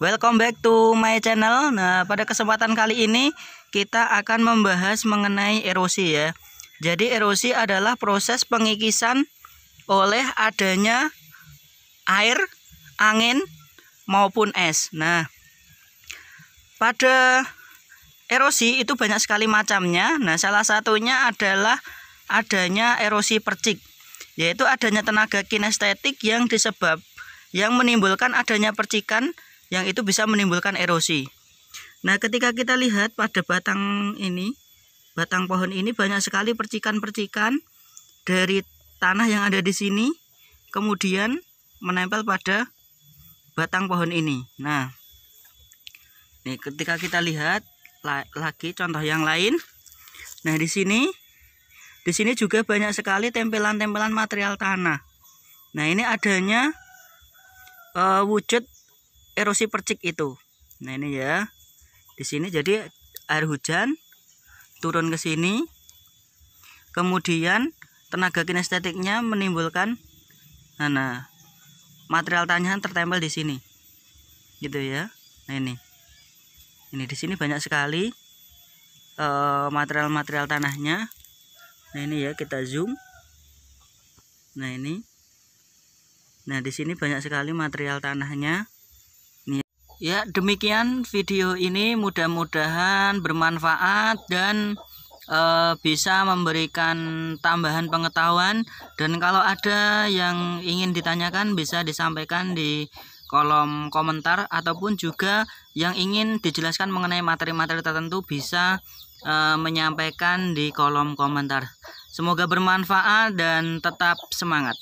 Welcome back to my channel. Nah, pada kesempatan kali ini kita akan membahas mengenai erosi ya. Jadi erosi adalah proses pengikisan oleh adanya air, angin maupun es. Nah, pada erosi itu banyak sekali macamnya. Nah, salah satunya adalah adanya erosi percik, yaitu adanya tenaga kinestetik yang disebab yang menimbulkan adanya percikan yang itu bisa menimbulkan erosi. Nah, ketika kita lihat pada batang ini, batang pohon ini banyak sekali percikan-percikan dari tanah yang ada di sini kemudian menempel pada batang pohon ini. Nah, ini ketika kita lihat lagi contoh yang lain. Nah, di sini di sini juga banyak sekali tempelan-tempelan material tanah. Nah, ini adanya uh, wujud erosi percik itu nah ini ya di sini jadi air hujan turun ke sini kemudian tenaga kinestetiknya menimbulkan nah, nah material tanah tertempel di sini gitu ya nah ini ini di sini banyak sekali eh, material-material uh, material -material tanahnya nah ini ya kita zoom nah ini nah di sini banyak sekali material tanahnya Ya, demikian video ini mudah-mudahan bermanfaat dan e, bisa memberikan tambahan pengetahuan dan kalau ada yang ingin ditanyakan bisa disampaikan di kolom komentar ataupun juga yang ingin dijelaskan mengenai materi-materi tertentu bisa e, menyampaikan di kolom komentar. Semoga bermanfaat dan tetap semangat.